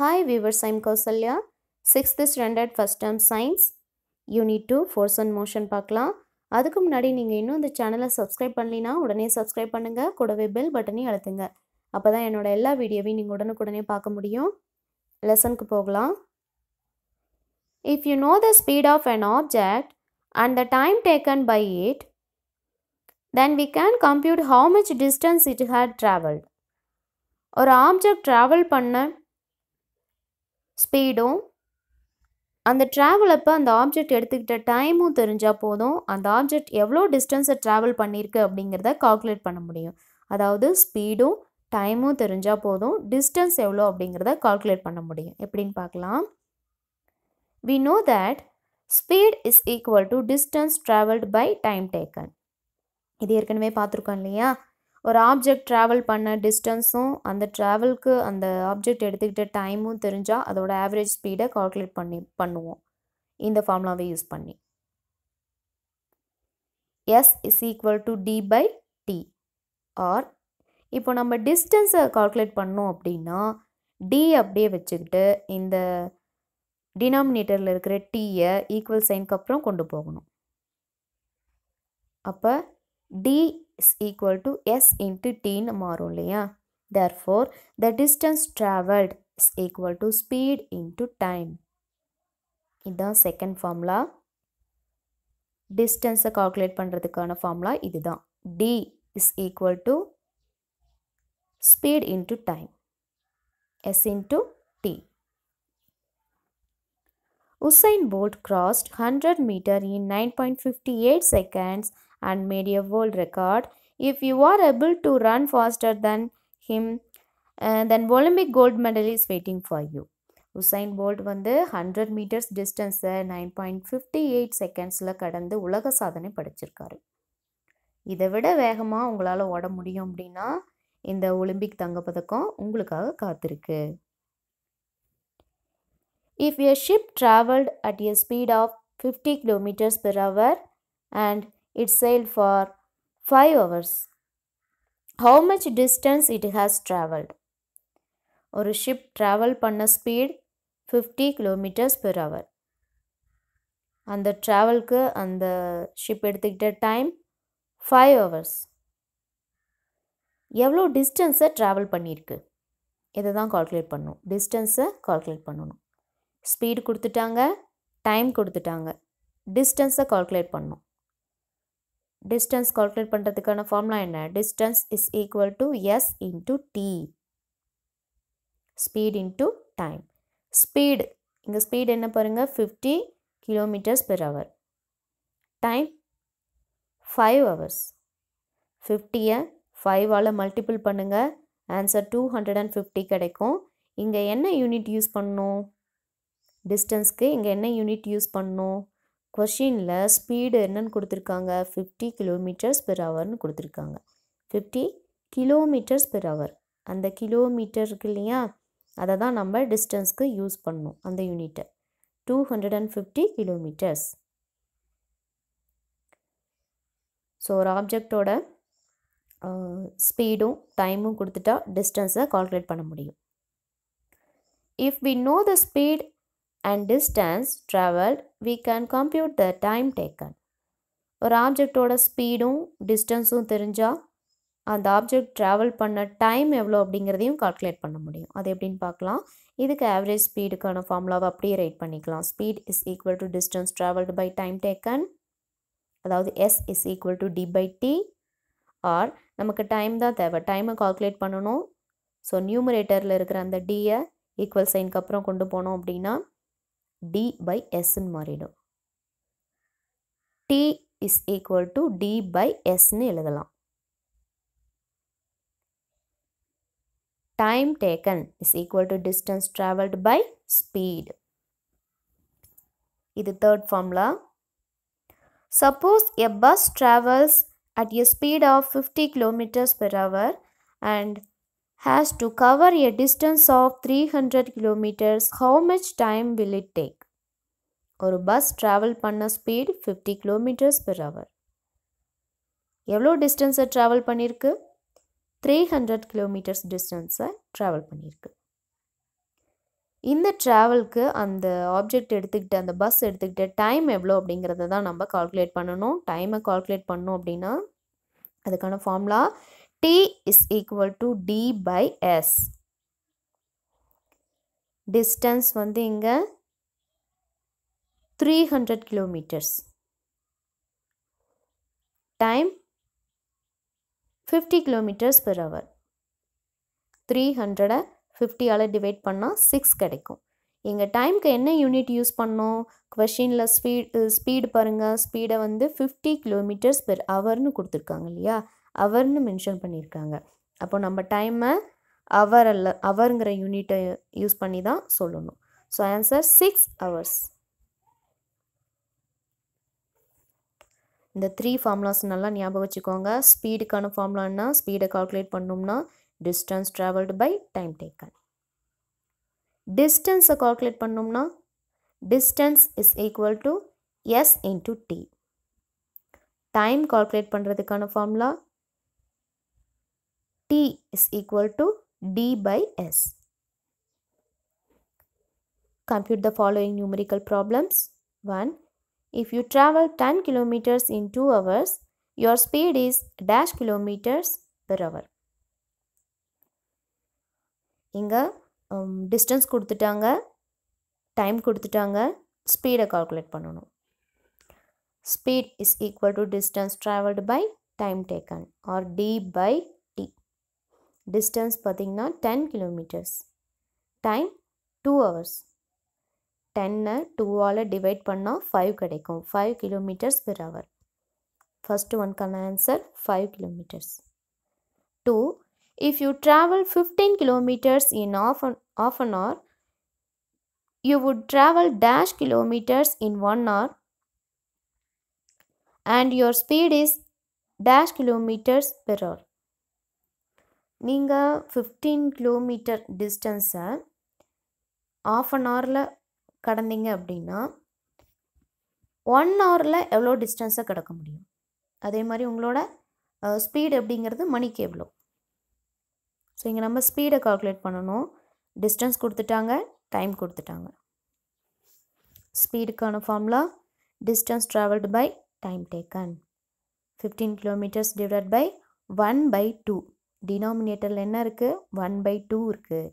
Hi viewers, I Kausalya Kausalya. 6th standard first term science unit two force and motion பார்க்கலாம் அதுக்கு முன்னாடி நீங்கள் இன்னும் இந்த சேனலை சப்ஸ்கிரைப் பண்ணலினா உடனே சப்ஸ்கிரைப் பண்ணுங்கள் கூடவே பெல் பட்டனையும் அழுத்துங்க அப்போ தான் என்னோடய எல்லா வீடியோவையும் நீங்கள் உடனுக்குடனே பார்க்க முடியும் லெசனுக்கு போகலாம் if you know the speed of an object and the time taken by it then we can compute how much distance it had travelled ஒரு ஆப்ஜெக்ட் ட்ராவல் பண்ண ஸ்பீடும் அந்த ட்ராவல் அப்போ அந்த ஆப்ஜெக்ட் எடுத்துக்கிட்ட டைமும் தெரிஞ்சால் போதும் அந்த ஆப்ஜெக்ட் எவ்வளோ டிஸ்டன்ஸை ட்ராவல் பண்ணியிருக்கு அப்படிங்கிறத கால்குலேட் பண்ண முடியும் அதாவது ஸ்பீடும் டைமும் தெரிஞ்சால் போதும் டிஸ்டன்ஸ் எவ்வளோ அப்படிங்கிறத கால்குலேட் பண்ண முடியும் எப்படின்னு பார்க்கலாம் we know that speed is equal to distance travelled by time taken இது ஏற்கனவே பார்த்துருக்கோம் இல்லையா ஒரு ஆப்ஜெக்ட் ட்ராவல் பண்ண டிஸ்டன்ஸும் அந்த ட்ராவலுக்கு அந்த ஆப்ஜெக்ட் எடுத்துக்கிட்ட டைமும் தெரிஞ்சால் அதோட ஆவரேஜ் ஸ்பீடை கால்குலேட் பண்ணி பண்ணுவோம் இந்த ஃபார்முலாவை யூஸ் பண்ணி S is equal to D by T or இப்போ நம்ம டிஸ்டன்ஸை கால்குலேட் பண்ணோம் அப்படின்னா டி அப்படியே வச்சுக்கிட்டு இந்த டினாமினேட்டரில் இருக்கிற டீயை ஈக்குவல் சைனுக்கு அப்புறம் கொண்டு போகணும் அப்போ D is equal to s into t ன்னு மாறும் இல்லையா therefore the distance traveled is equal to speed into time second formula distance calculate calculate formula formula இதுதான் d is equal to speed into time s into t Usain Bolt crossed 100 meter in 9.58 seconds and made a world record. If you are able to run faster than him, uh, then Olympic gold medal is waiting for you. Usain Bolt வந்து hundred metres டிஸ்டன்ஸை nine point fifty eight செகண்ட்ஸில் கடந்து உலக சாதனை படைச்சிருக்காரு இதை விட வேகமாக உங்களால் ஓட முடியும் அப்படின்னா இந்த ஒலிம்பிக் தங்கப்பதக்கம் உங்களுக்காக காத்திருக்கு if a ship travelled at a speed of fifty kilometres per hour and it sail for five hours how much distance it has travelled? ஒரு ஷிப் ட்ராவல் பண்ண speed fifty kilometres per hour அந்த ட்ராவல்க்கு அந்த ship எடுத்துக்கிட்ட time five hours எவ்வளோ டிஸ்டன்ஸை travel பண்ணியிருக்கு இதை தான் கால்குலேட் பண்ணணும் டிஸ்டன்ஸை கால்குலேட் பண்ணணும் ஸ்பீடு கொடுத்துட்டாங்க டைம் கொடுத்துட்டாங்க டிஸ்டன்ஸை கால்குலேட் பண்ணணும் டிஸ்டன்ஸ் கால்குலேட் பண்ணுறதுக்கான formula என்ன distance is equal to S into T speed into time speed இங்கே speed என்ன பாருங்கள் fifty kilometres per hour time five hours 50 ஃபைவால் மல்டிபிள் பண்ணுங்கள் ஆன்சர் டூ ஹண்ட்ரட் அண்ட் இங்க கிடைக்கும் இங்கே என்ன யூனிட் யூஸ் பண்ணும் டிஸ்டன்ஸ்க்கு இங்கே என்ன யூனிட் யூஸ் பண்ணும் கொஷினில் ஸ்பீடு என்னன்னு கொடுத்துருக்காங்க ஃபிஃப்டி கிலோமீட்டர்ஸ் பெர் ஹவர்னு கொடுத்துருக்காங்க ஃபிஃப்டி கிலோமீட்டர்ஸ் பெர் ஹவர் அந்த கிலோமீட்டர் இருக்கு இல்லையா அதை தான் நம்ம டிஸ்டன்ஸ்க்கு யூஸ் பண்ணணும் அந்த யூனிட்டை two hundred and fifty kilometres so ஒரு ஆப்ஜெக்டோட ஸ்பீடும் டைமும் கொடுத்துட்டா டிஸ்டன்ஸை கால்குலேட் பண்ண முடியும் if we know the speed and distance travelled we can compute the time taken ஒரு ஆப்ஜெக்டோட ஸ்பீடும் டிஸ்டன்ஸும் தெரிஞ்சால் அந்த ஆப்ஜெக்ட் ட்ராவல் பண்ண டைம் எவ்வளோ அப்படிங்கிறதையும் கால்குலேட் பண்ண முடியும் அது எப்படின்னு பார்க்கலாம் இதுக்கு ஆவரேஜ் ஸ்பீடுக்கான ஃபார்முலாவை அப்படியே ரைட் பண்ணிக்கலாம் speed is equal to distance travelled by time taken அதாவது S is equal to D by T or நமக்கு டைம் தான் தேவை டைமை கால்குலேட் பண்ணணும் ஸோ நியூமரேட்டரில் இருக்கிற அந்த டியை ஈக்குவல் சைனுக்கு அப்புறம் கொண்டு போனோம் அப்படின்னா D by S in எஸ்ன்னு t is equal to d by s in எழுதலாம் time taken is equal to distance traveled by speed. the third formula. Suppose a bus travels at a speed of 50 kilometers per hour and has to cover a distance of 300 kilometers, how much time will it take? ஒரு bus travel பண்ண speed fifty kilometres per hour. எவ்வளோ டிஸ்டன்ஸை travel பண்ணியிருக்கு three hundred kilometres டிஸ்டன்ஸை travel பண்ணியிருக்கு இந்த ட்ராவலுக்கு அந்த object எடுத்துக்கிட்டு அந்த பஸ் எடுத்துக்கிட்ட டைம் எவ்வளோ அப்படிங்கிறத தான் நம்ம கால்குலேட் பண்ணணும் டைமை கால்குலேட் பண்ணோம் அப்படின்னா அதுக்கான formula T is equal to D by S. Distance வந்து இங்க 300 kilometers. Time 50 kilometers per hour. 300 ஃபிஃப்டியால் டிவைட் பண்ணால் சிக்ஸ் கிடைக்கும் எங்கள் டைமுக்கு என்ன யூனிட் யூஸ் பண்ணோம் கொஷினில் ஸ்பீட் ஸ்பீடு பாருங்கள் ஸ்பீடை வந்து ஃபிஃப்டி கிலோமீட்டர்ஸ் பெர் ஹவர்னு கொடுத்துருக்காங்க இல்லையா அவர்னு மென்ஷன் பண்ணியிருக்காங்க அப்போ நம்ம டைமை அவர் அல்ல அவருங்கிற யூனிட்டை யூஸ் பண்ணி தான் சொல்லணும் ஸோ ஆன்சர் சிக்ஸ் ஹவர்ஸ் இந்த த்ரீ ஃபார்முலாஸ் நல்லா ஞாபகம் வச்சுக்கோங்க ஸ்பீடுக்கான ஃபார்முலான்னா ஸ்பீடை கால்குலேட் பண்ணோம்னா distance travelled by time taken டிஸ்டன்ஸை கால்குலேட் பண்ணோம்னா distance is equal to S into T time calculate பண்ணுறதுக்கான formula T is equal to D by S. Compute the following numerical problems. 1. If you travel 10 kilometers in 2 hours, your speed is dash kilometers per hour. இங்கே um, time கொடுத்துட்டாங்க time speed calculate calculate பண்ணணும் Speed is equal to distance traveled by time taken, or D by distance pathingna 10 kilometers time 2 hours 10 na 2 ala divide panna 5 kadaikum 5 kilometers per hour first one can answer 5 kilometers 2 if you travel 15 kilometers in half an, half an hour you would travel dash kilometers in 1 hour and your speed is dash kilometers per hour நீங்கள் fifteen kilometre டிஸ்டன்ஸை half an ஹவரில் கடந்தீங்க அப்படின்னா one ஹவரில் எவ்வளோ டிஸ்டன்ஸை கிடக்க முடியும் அதே மாதிரி உங்களோட ஸ்பீடு அப்படிங்கிறது மணிக்கு எவ்வளோ ஸோ இங்கே நம்ம ஸ்பீடை கால்குலேட் பண்ணணும் டிஸ்டன்ஸ் கொடுத்துட்டாங்க டைம் கொடுத்துட்டாங்க ஸ்பீடுக்கான formula distance travelled by time taken fifteen kilometres divide by one by two டினாமினேட்டரில் என்ன இருக்குது ஒன் பை டூ இருக்குது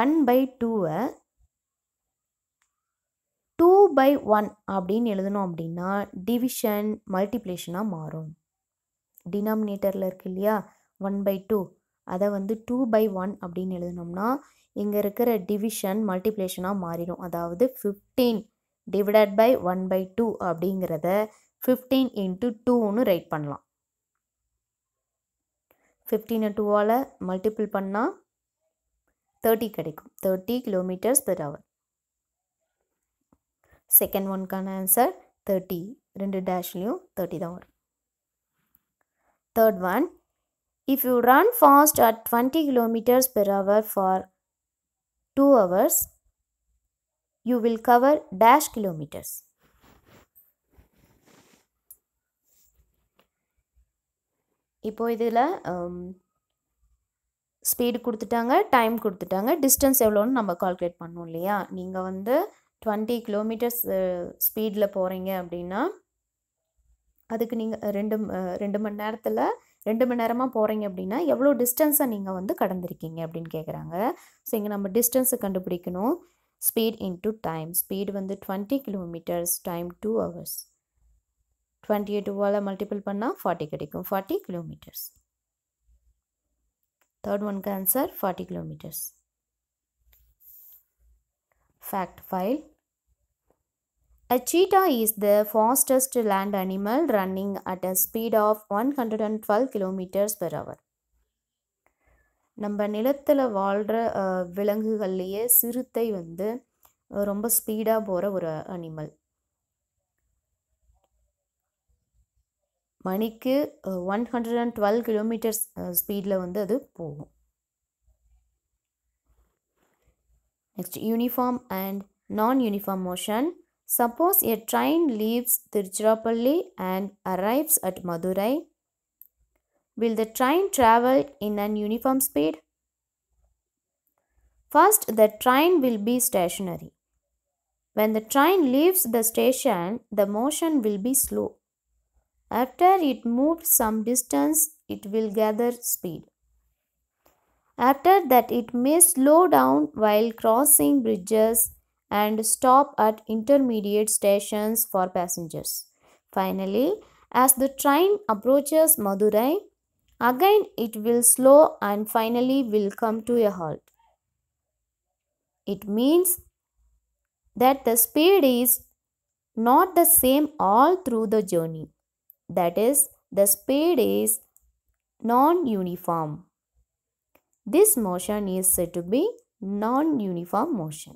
ஒன் பை டூவை டூ பை ஒன் அப்படின்னு எழுதணும் அப்படின்னா டிவிஷன் மல்டிப்ளேஷனாக மாறும் டினாமினேட்டரில் இருக்கு இல்லையா ஒன் பை டூ அதை வந்து டூ பை ஒன் அப்படின்னு எழுதினோம்னா இங்கே இருக்கிற டிவிஷன் மல்டிப்ளேஷனாக மாறிடும் அதாவது fifteen divided by one by two அப்படிங்கிறத ஃபிஃப்டீன் இன்ட்டு டூன்னு ரைட் பண்ணலாம் ஃபிஃப்டீனை டூவால் மல்டிபிள் பண்ணால் தேர்ட்டி கிடைக்கும் thirty kilometres per hour second ஒன்க்கான ஆன்சர் தேர்ட்டி ரெண்டு டேஷ்லேயும் தேர்ட்டி தான் வரும் third one if you run fast at twenty kilometres per hour for two hours you will cover dash kilometres இப்போது இதில் ஸ்பீடு கொடுத்துட்டாங்க டைம் கொடுத்துட்டாங்க டிஸ்டன்ஸ் எவ்வளோன்னு நம்ம கால்குலேட் பண்ணோம் இல்லையா நீங்கள் வந்து டுவெண்ட்டி கிலோமீட்டர்ஸ் ஸ்பீடில் போகிறீங்க அப்படின்னா அதுக்கு நீங்கள் ரெண்டு ரெண்டு மணி நேரத்தில் ரெண்டு மணி நேரமாக போகிறீங்க அப்படின்னா எவ்வளோ டிஸ்டன்ஸை நீங்கள் வந்து கடந்திருக்கீங்க அப்படின்னு கேட்குறாங்க ஸோ இங்கே நம்ம டிஸ்டன்ஸை கண்டுபிடிக்கணும் ஸ்பீட் இன்டூ டைம் ஸ்பீடு வந்து twenty kilometres time two hours twenty எயிட்டுவால் மல்டிபிள் பண்ணால் ஃபார்ட்டி கிடைக்கும் ஃபார்ட்டி கிலோமீட்டர்ஸ் தேர்ட் ஒனுக்கு answer forty kilometres fact file a cheetah A cheetah is the fastest land animal running at one hundred and twelve kilometres per hour. நம்ம நிலத்தில் வாழ்கிற விலங்குகள்லேயே சிறுத்தை வந்து ரொம்ப ஸ்பீடாக போகிற ஒரு அனிமல் மணிக்கு one hundred and twelve kilometres ஸ்பீடில் வந்து அது போகும் next uniform and non uniform motion suppose a train leaves Tiruchirappalli and arrives at Madurai will the train travel in an uniform speed? First, the train will be stationary. When the train leaves the station, the motion will be slow. After it moved some distance, it will gather speed. After that, it may slow down while crossing bridges and stop at intermediate stations for passengers. Finally, as the train approaches Madurai, again it will slow and finally will come to a halt. It means that the speed is not the same all through the journey. that is, the speed is non-uniform. This motion is said to be non-uniform motion.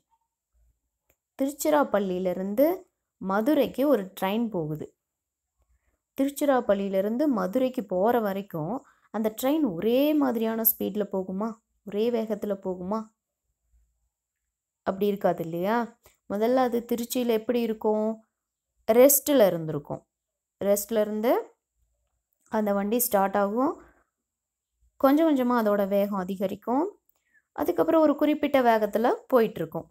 திருச்சிராப்பள்ளியிலிருந்து மதுரைக்கு ஒரு train போகுது திருச்சிராப்பள்ளியிலிருந்து மதுரைக்கு போகிற வரைக்கும் அந்த train ஒரே மாதிரியான ஸ்பீடில் போகுமா ஒரே வேகத்தில் போகுமா அப்படி இருக்காது இல்லையா முதல்ல அது திருச்சியில் எப்படி இருக்கும் ரெஸ்ட்டில் இருந்திருக்கும் ரெஸ்ட்லேருந்து அந்த வண்டி ஸ்டார்ட் ஆகும் கொஞ்சம் கொஞ்சமாக அதோட வேகம் அதிகரிக்கும் அதுக்கப்புறம் ஒரு குறிப்பிட்ட வேகத்தில் போயிட்டுருக்கும்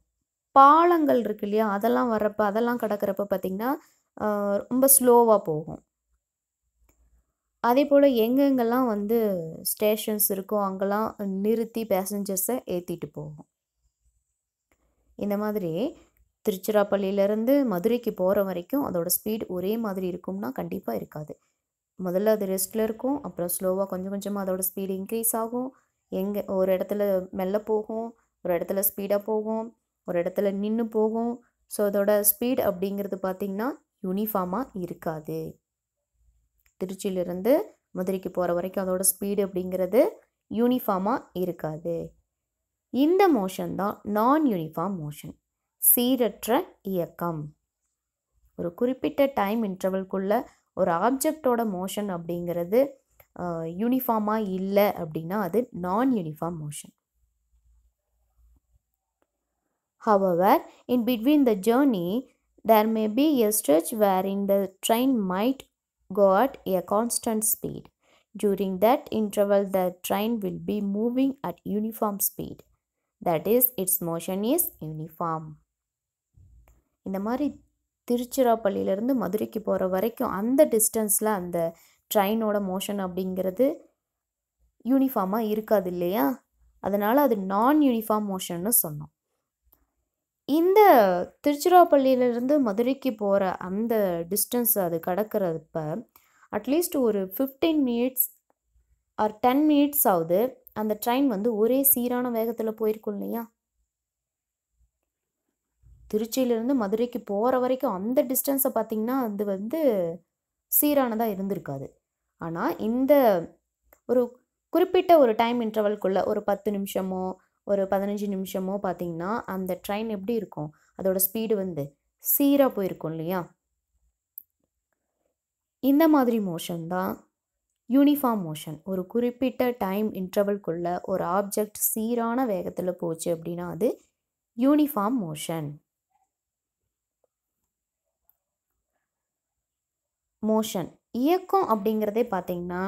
பாலங்கள் இருக்கு இல்லையா அதெல்லாம் வர்றப்ப அதெல்லாம் கிடக்கிறப்ப பார்த்திங்கன்னா ரொம்ப ஸ்லோவாக போகும் அதே போல் எங்கெங்கெல்லாம் வந்து ஸ்டேஷன்ஸ் இருக்கோ அங்கெல்லாம் நிறுத்தி பேசஞ்சர்ஸை ஏற்றிட்டு போகும் இந்த மாதிரி திருச்சிராப்பள்ளியிலேருந்து மதுரைக்கு போகிற வரைக்கும் அதோடய ஸ்பீடு ஒரே மாதிரி இருக்கும்னா கண்டிப்பாக இருக்காது முதல்ல அது ரெஸ்ட்டில் இருக்கும் அப்புறம் ஸ்லோவாக கொஞ்சம் கொஞ்சமாக அதோடய ஸ்பீடு இன்க்ரீஸ் ஆகும் எங்கே ஒரு இடத்துல மெல்ல போகும் ஒரு இடத்துல ஸ்பீடாக போகும் ஒரு இடத்துல நின்று போகும் ஸோ அதோட ஸ்பீட் அப்படிங்கிறது பார்த்திங்கன்னா யூனிஃபார்மாக இருக்காது திருச்சியிலேருந்து மதுரைக்கு போகிற வரைக்கும் அதோடய ஸ்பீடு அப்படிங்கிறது யூனிஃபார்மாக இருக்காது இந்த மோஷன் தான் நான் யூனிஃபார்ம் மோஷன் சீரற்ற இயக்கம் ஒரு குறிப்பிட்ட டைம் இன்டர்வல்குள்ளே ஒரு ஆப்ஜெக்டோட மோஷன் அப்படிங்கிறது யூனிஃபார்மாக இல்லை அப்படின்னா அது non uniform motion however in between the journey there may be a stretch where in the train might go at a constant speed during that interval, the train will be moving at uniform speed that is its motion is uniform இந்த மாதிரி திருச்சிராப்பள்ளியிலேருந்து மதுரைக்கு போகிற வரைக்கும் அந்த டிஸ்டன்ஸில் அந்த ட்ரெயினோட motion அப்படிங்கிறது யூனிஃபார்மாக இருக்காது இல்லையா அதனால் அது நான் யூனிஃபார்ம் மோஷன்னு சொன்னோம் இந்த திருச்சிராப்பள்ளியிலேருந்து மதுரைக்கு போகிற அந்த டிஸ்டன்ஸ் அது கடக்கிறப்ப அட்லீஸ்ட் ஒரு fifteen minutes or ten minutes ஆகுது அந்த ட்ரெயின் வந்து ஒரே சீரான வேகத்தில் போயிருக்கும் இல்லையா திருச்சியிலேருந்து மதுரைக்கு போகிற வரைக்கும் அந்த டிஸ்டன்ஸை பார்த்திங்கன்னா அது வந்து சீரானதாக இருந்திருக்காது ஆனால் இந்த ஒரு குறிப்பிட்ட ஒரு டைம் இன்டர்வல்குள்ளே ஒரு பத்து நிமிஷமோ ஒரு பதினஞ்சு நிமிஷமோ பார்த்திங்கன்னா அந்த ட்ரெயின் எப்படி இருக்கும் அதோடய ஸ்பீடு வந்து சீராக போயிருக்கும் இல்லையா இந்த மாதிரி மோஷன் தான் யூனிஃபார்ம் மோஷன் ஒரு குறிப்பிட்ட டைம் இன்டர்வல்குள்ளே ஒரு ஆப்ஜெக்ட் சீரான வேகத்தில் போச்சு அப்படின்னா அது யூனிஃபார்ம் மோஷன் மோஷன் இயக்கம் அப்படிங்கிறதே பார்த்திங்கன்னா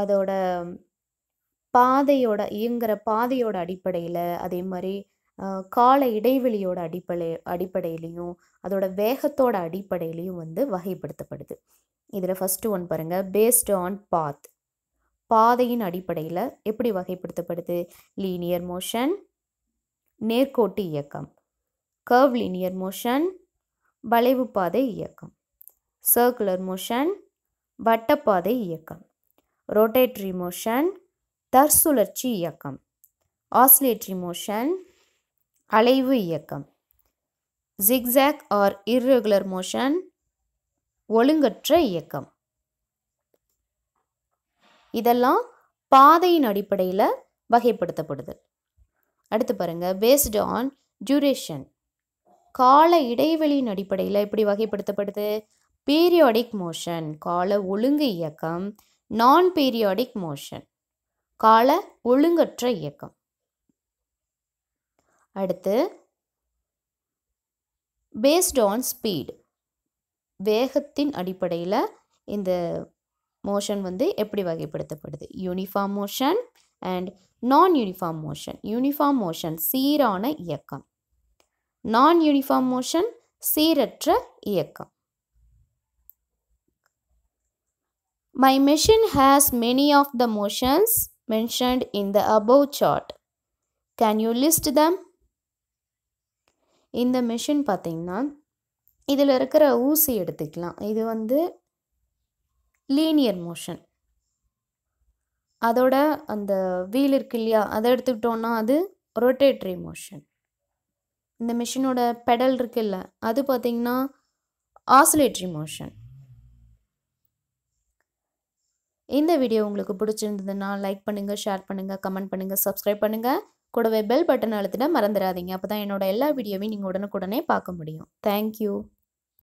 அதோட பாதையோட இயங்குகிற பாதையோட அடிப்படையில் அதே மாதிரி கால இடைவெளியோட அடிப்படை அடிப்படையிலையும் அதோட வேகத்தோட அடிப்படையிலையும் வந்து வகைப்படுத்தப்படுது இதில் ஃபஸ்ட்டு ஒன் பாருங்கள் பேஸ்டு ஆன் பாத் பாதையின் அடிப்படையில் எப்படி வகைப்படுத்தப்படுது லீனியர் மோஷன் நேர்கோட்டு இயக்கம் கர்வ் லீனியர் மோஷன் வளைவு பாதை இயக்கம் சர்க்குலர் மோஷன் வட்டப்பாதை இயக்கம் ரொட்டேட்ரி மோஷன் தற்சுழற்சி இயக்கம் ஆஸ்லேட்ரி மோஷன் அலைவு இயக்கம் ஜிக்ஸாக் ஆர் இர்ரெகுலர் மோஷன் ஒழுங்கற்ற இயக்கம் இதெல்லாம் பாதையின் அடிப்படையில் வகைப்படுத்தப்படுது அடுத்து பாருங்கள் பேஸ்டு ஆன் டியூரேஷன் கால இடைவெளியின் அடிப்படையில் எப்படி வகைப்படுத்தப்படுது பீரியாடிக் மோஷன் கால ஒழுங்கு இயக்கம் நான் பீரியாடிக் மோஷன் கால ஒழுங்கற்ற இயக்கம் அடுத்து பேஸ்ட் ஆன் ஸ்பீடு வேகத்தின் அடிப்படையில் இந்த மோஷன் வந்து எப்படி வகைப்படுத்தப்படுது uniform motion and non uniform motion uniform motion சீரான இயக்கம் நான் யூனிஃபார்ம் மோஷன் சீரற்ற இயக்கம் My machine has many of the motions mentioned in the above chart. Can you list them? இந்த மெஷின் பார்த்தீங்கன்னா இதில் இருக்கிற ஊசி எடுத்துக்கலாம் இது வந்து லீனியர் மோஷன் அதோட அந்த வீல் இருக்கு இல்லையா அதை எடுத்துக்கிட்டோன்னா அது ரொட்டேட்ரி மோஷன் இந்த மிஷினோட பெடல் இருக்குல்ல அது பார்த்திங்கன்னா ஆசிலேட்ரி மோஷன் இந்த வீடியோ உங்களுக்கு பிடிச்சிருந்ததுன்னா லைக் பண்ணுங்கள் ஷேர் பண்ணுங்கள் கமெண்ட் பண்ணுங்கள் சப்ஸ்கிரைப் பண்ணுங்கள் கூடவே பெல் பட்டன் அழுத்திட மறந்துடாதீங்க அப்போ தான் என்னோடய எல்லா வீடியோவையும் நீங்கள் உடனுக்குடனே பார்க்க முடியும் தேங்க்யூ